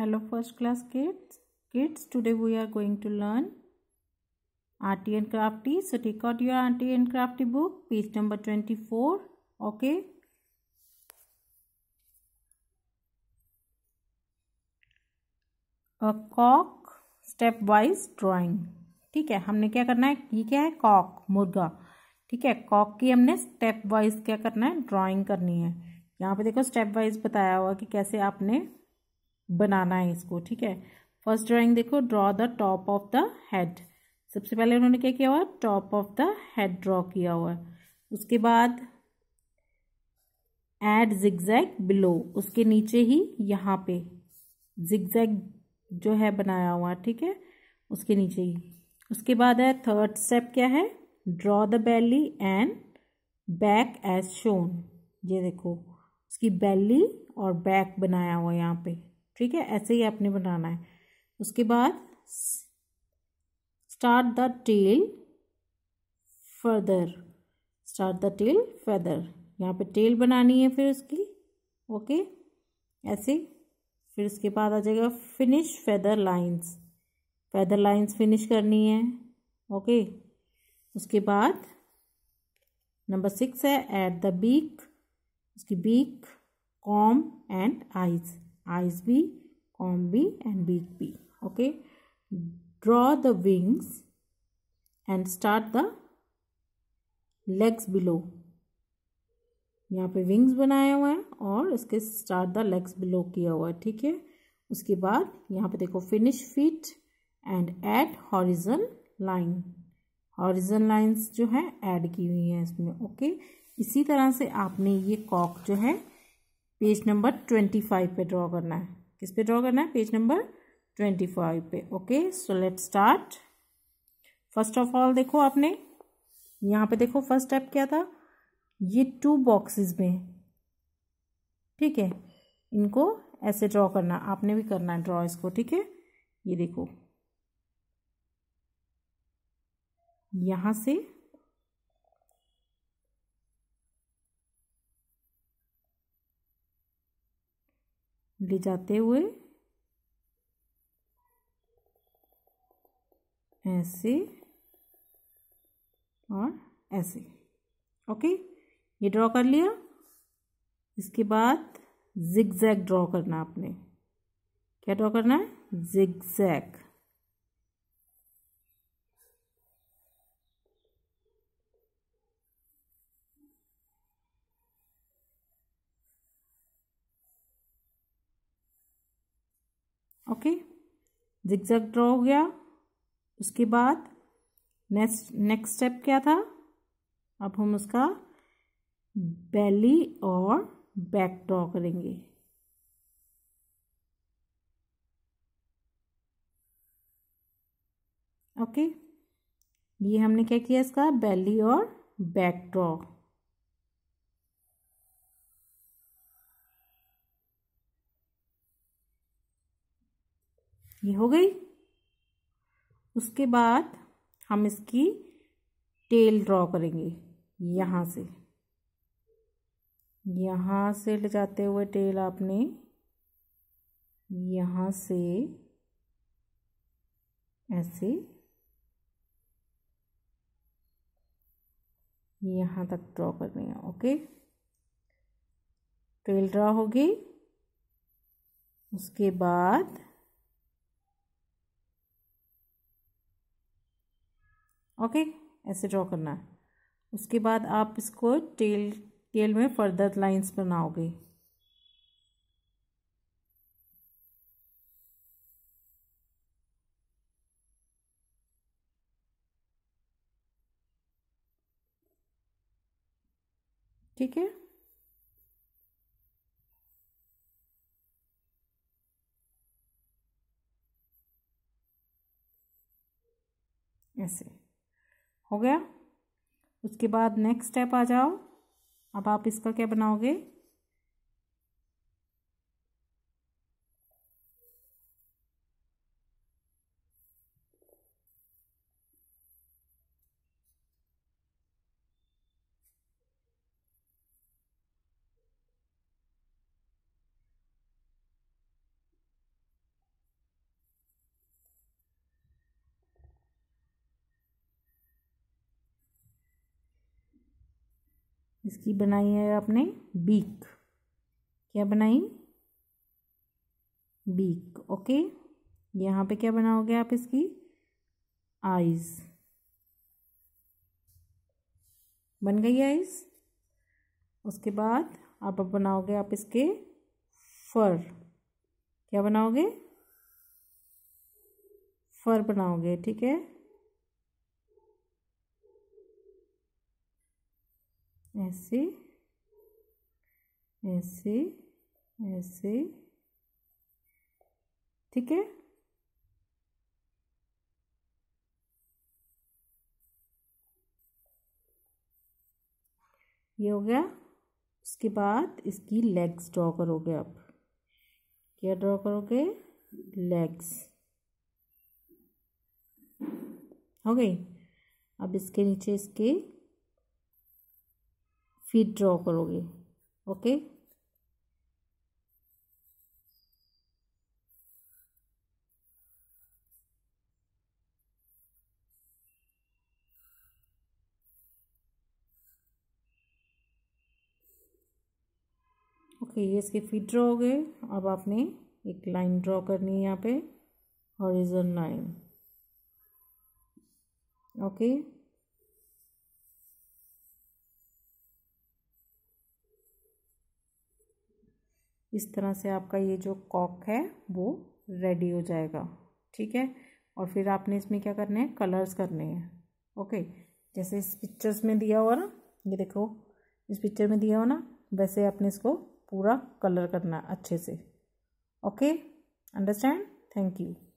hello first class kids kids today we are going to learn arty and crafty so take out your arty and crafty book page number 24 okay a cock stepwise drawing ठीक है हमने क्या करना है ये क्या है Kock मुर्गा ठीक है कॉक की हमने स्टेप वाइज क्या करना है ड्राइंग करनी है यहाँ पे देखो स्टेप वाइज बताया हुआ कि कैसे आपने बनाना है इसको ठीक है फर्स्ट ड्राइंग देखो draw the top of the head सबसे पहले उन्होंने क्या किया हुआ top of the head draw किया हुआ उसके बाद एड जिगजैग बिलो उसके नीचे ही यहाँ पे जिगजैग जो है बनाया हुआ ठीक है उसके नीचे ही उसके बाद है थर्ड स्टेप क्या है draw the belly and back as shown ये देखो उसकी बेली और बैक बनाया हुआ यहाँ पे ठीक है ऐसे ही आपने बनाना है उसके बाद start the tail further start the tail further यहाँ पे टेल बनानी है फिर उसकी ओके ऐसे फिर उसके बाद आ जाएगा finish feather lines feather lines finish करनी है ओके उसके बाद नंबर सिक्स है एट द बीक उसकी beak comb and eyes eyes B, comb B and beak B. Okay. Draw the wings and start the legs below. यहाँ पे wings बनाया हुआ है और इसके स्टार्ट द लेग्स बिलो किया हुआ है ठीक है उसके बाद यहाँ पे देखो finish feet and add horizon line horizon lines जो है ऐड की हुई हैं इसमें ओके इसी तरह से आपने ये कॉक जो है पेज नंबर ट्वेंटी फाइव पे ड्रॉ करना है किस पे ड्रॉ करना है पेज नंबर ट्वेंटी फाइव पे okay so let start first of all देखो आपने यहाँ पे देखो फर्स्ट स्टेप क्या था ये टू बॉक्सेस में ठीक है इनको ऐसे ड्रॉ करना आपने भी करना है ड्रॉ इसको ठीक है ये देखो यहाँ से ले जाते हुए ऐसे और ऐसे ओके ये ड्रॉ कर लिया इसके बाद जिग जैग ड्रॉ करना आपने क्या ड्रॉ करना है zigzag okay zigzag draw हो गया उसके बाद नेक्स्ट नेक्स्ट स्टेप क्या था अब हम उसका बेली और बैक ड्रॉ करेंगे ओके ये हमने क्या किया इसका बेली और बैक ड्रॉ ये हो गई उसके बाद हम इसकी टेल ड्रॉ करेंगे यहाँ से यहाँ से ले जाते हुए टेल आपने यहाँ से ऐसे यहाँ तक ड्रॉ करनी है ओके टेल ड्रॉ होगी उसके बाद ओके ऐसे ड्रॉ करना है उसके बाद आप इसको टेल टेल में फर्दर लाइंस बनाओगे ठीक है ऐसे हो गया उसके बाद नेक्स्ट स्टेप आ जाओ अब आप इसका क्या बनाओगे इसकी बनाई है आपने बीक क्या बनाई बीक ओके यहाँ पे क्या बनाओगे आप इसकी आइज बन गई आइज उसके बाद आप बनाओगे आप इसके फर क्या बनाओगे फर बनाओगे ठीक है ऐसे ऐसे ऐसे ठीक है ये हो गया उसके बाद इसकी लेग्स ड्रॉ करोगे आप क्या ड्रॉ करोगे लेग्स हो गई अब इसके नीचे इसके फिर ड्रॉ करोगे ओके ओके ये इसके फिट ड्रॉ हो गए अब आपने एक लाइन ड्रॉ करनी है यहाँ पे हॉरिजन लाइन ओके इस तरह से आपका ये जो कॉक है वो रेडी हो जाएगा ठीक है और फिर आपने इसमें क्या करने हैं कलर्स करने हैं ओके जैसे इस पिक्चर्स में दिया हुआ ना ये देखो इस पिक्चर में दिया हो ना वैसे आपने इसको पूरा कलर करना अच्छे से ओके अंडरस्टैंड थैंक यू